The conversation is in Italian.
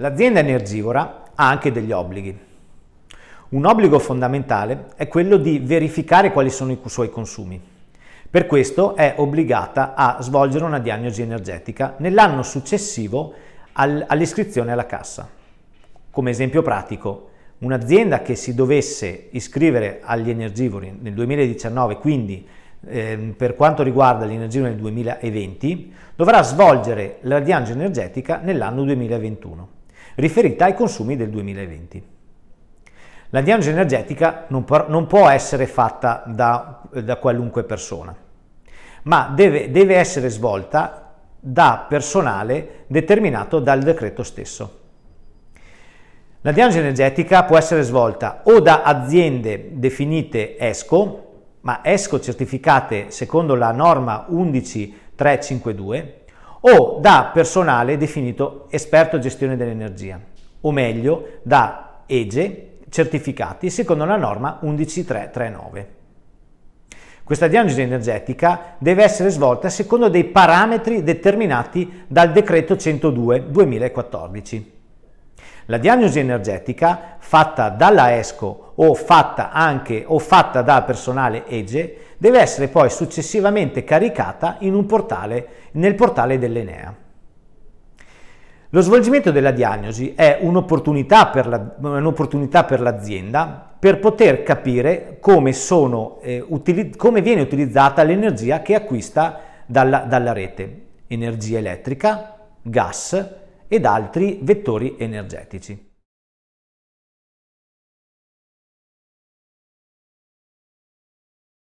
L'azienda energivora ha anche degli obblighi. Un obbligo fondamentale è quello di verificare quali sono i suoi consumi. Per questo è obbligata a svolgere una diagnosi energetica nell'anno successivo all'iscrizione alla cassa. Come esempio pratico, un'azienda che si dovesse iscrivere agli energivori nel 2019, quindi eh, per quanto riguarda gli energivori nel 2020, dovrà svolgere la diagnosi energetica nell'anno 2021 riferita ai consumi del 2020. La diagnosi energetica non, può, non può essere fatta da, da, qualunque persona, ma deve, deve essere svolta da personale determinato dal decreto stesso. La diagnosi energetica può essere svolta o da aziende definite ESCO, ma ESCO certificate secondo la norma 11352, o da personale definito esperto gestione dell'energia, o meglio da EGE certificati secondo la norma 11339. Questa diagnosi energetica deve essere svolta secondo dei parametri determinati dal decreto 102 2014. La diagnosi energetica fatta dalla ESCO o fatta anche o fatta da personale EGE deve essere poi successivamente caricata in un portale, nel portale dell'Enea. Lo svolgimento della diagnosi è un'opportunità per, la, un'opportunità per l'azienda per poter capire come, sono, eh, utili, come, viene utilizzata l'energia che acquista dalla, dalla rete, energia elettrica, gas ed altri vettori energetici.